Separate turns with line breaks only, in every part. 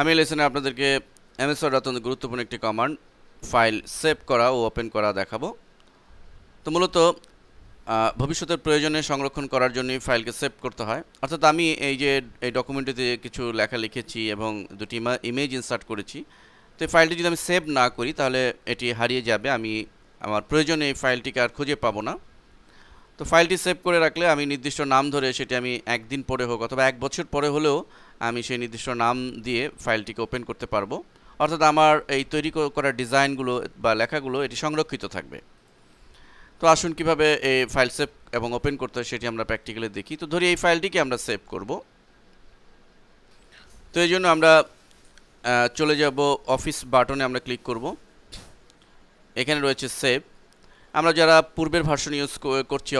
আমি লেসনে আপনাদেরকে MS word অত্যন্ত গুরুত্বপূর্ণ একটি কমান্ড ফাইল সেভ করা ও ওপেন করা দেখাবো তো মূলত ভবিষ্যতের প্রয়োজনে সংরক্ষণ করার জন্য ফাইলকে সেভ করতে হয় অর্থাৎ আমি এই যে এই ডকুমেন্টটিতে কিছু লেখা লিখেছি এবং দুটি ইমেজ ইনসার্ট করেছি তো এই ফাইলটি যদি আমি সেভ না করি তাহলে এটি হারিয়ে যাবে আমি আমার প্রয়োজনে এই ফাইলটিকে আর খুঁজে পাবো না তো ফাইলটি সেভ করে রাখলে আমি নির্দিষ্ট নাম ধরে সেটি আমি একদিন পরে হোক অথবা এক বছর পরে হলেও আমি সেই নির্দিষ্ট নাম দিয়ে ফাইলটিকে ওপেন করতে পারবো অর্থাৎ আমার এই তৈরি করা ডিজাইনগুলো বা লেখাগুলো এটি সংরক্ষিত থাকবে তো আসুন কিভাবে এই ফাইল সেভ এবং ওপেন করতে হয় সেটি আমরা প্র্যাকটিক্যালি দেখি তো ধরি এই ফাইলটিকে আমরা সেভ করব তো এই জন্য আমরা চলে যাব অফিস বাটনে আমরা ক্লিক করব এখানে রয়েছে সেভ আমরা যারা পূর্বের ভার্সন ইউজ করছি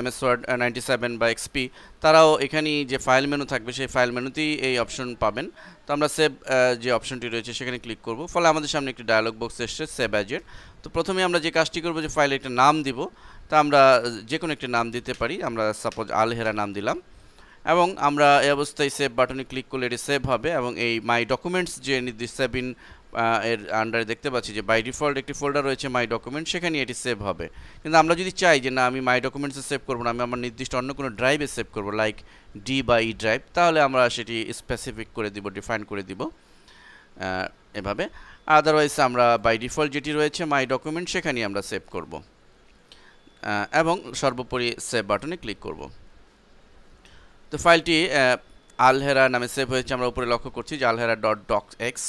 এমএস ওয়ার্ড নাইনটি সেভেন বা এক্সপি তারাও এখানেই যে ফাইল মেনু থাকবে সেই ফাইল মেনুতেই এই অপশন পাবেন তো আমরা সেভ যে অপশনটি রয়েছে সেখানে ক্লিক করব ফলে আমাদের সামনে একটি ডায়ালগ বক্স এসছে সেভ অ্যাজেট তো প্রথমে আমরা যে কাজটি করব যে ফাইলে একটা নাম দিব তা আমরা যে কোনো একটি নাম দিতে পারি আমরা সাপোজ আলহেরা নাম দিলাম এবং আমরা এই অবস্থায় সেভ বাটনে ক্লিক করলে এটি সেভ হবে এবং এই মাই ডকুমেন্টস যে নির্দিষ্ট সেভ ইন এর আন্ডারে দেখতে পাচ্ছি যে বাই ডিফল্ট একটি ফোল্ডার রয়েছে মাই ডকুমেন্ট সেখানে এটি সেভ হবে কিন্তু আমরা যদি চাই যে না আমি মাই ডকুমেন্টসে সেভ করবো না আমি আমার নির্দিষ্ট অন্য কোনো ড্রাইভে সেভ করবো লাইক ডি বা ই ড্রাইভ তাহলে আমরা সেটি স্পেসিফিক করে দিব ডিফাইন করে দিব এভাবে আদারওয়াইজ আমরা বাই ডিফল্ট যেটি রয়েছে মাই ডকুমেন্ট সেখানেই আমরা সেভ করব এবং সর্বোপরি সেভ বাটনে ক্লিক করব তো ফাইলটি আলহেরা নামে সেভ হয়েছে আমরা উপরে লক্ষ্য করছি যে আলহেরা ডট ডক এক্স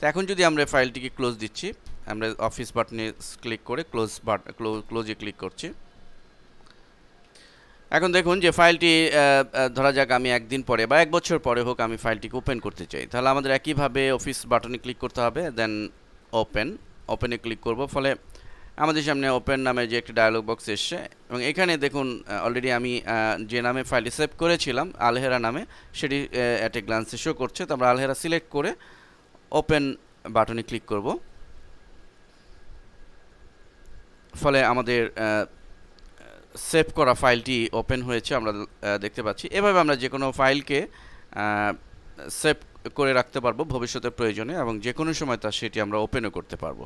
তো এখন যদি আমরা ফাইলটিকে ক্লোজ দিচ্ছি আমরা অফিস বাটনে ক্লিক করে ক্লোজ বাট ক্লোজে ক্লিক করছি এখন দেখুন যে ফাইলটি ধরা যাক আমি একদিন পরে বা এক বছর পরে হোক আমি ফাইলটিকে ওপেন করতে চাই তাহলে আমাদের একইভাবে অফিস বাটনে ক্লিক করতে হবে দেন ওপেন ওপেনে ক্লিক করব ফলে আমাদের সামনে ওপেন নামে যে একটি ডায়ালগ বক্স এসছে এবং এখানে দেখুন অলরেডি আমি যে নামে ফাইলটি সেভ করেছিলাম আলহেরা নামে সেটি অ্যাট এ গ্লান্সে শো করছে তো আমরা আলহেরা সিলেক্ট করে ওপেন বাটনে ক্লিক করব ফলে আমাদের সেভ করা ফাইলটি ওপেন হয়েছে আমরা দেখতে পাচ্ছি এভাবে আমরা যে কোনো ফাইলকে সেভ করে রাখতে পারবো ভবিষ্যতের প্রয়োজনে এবং যে কোনো সময় তা সেটি আমরা ওপেনও করতে পারবো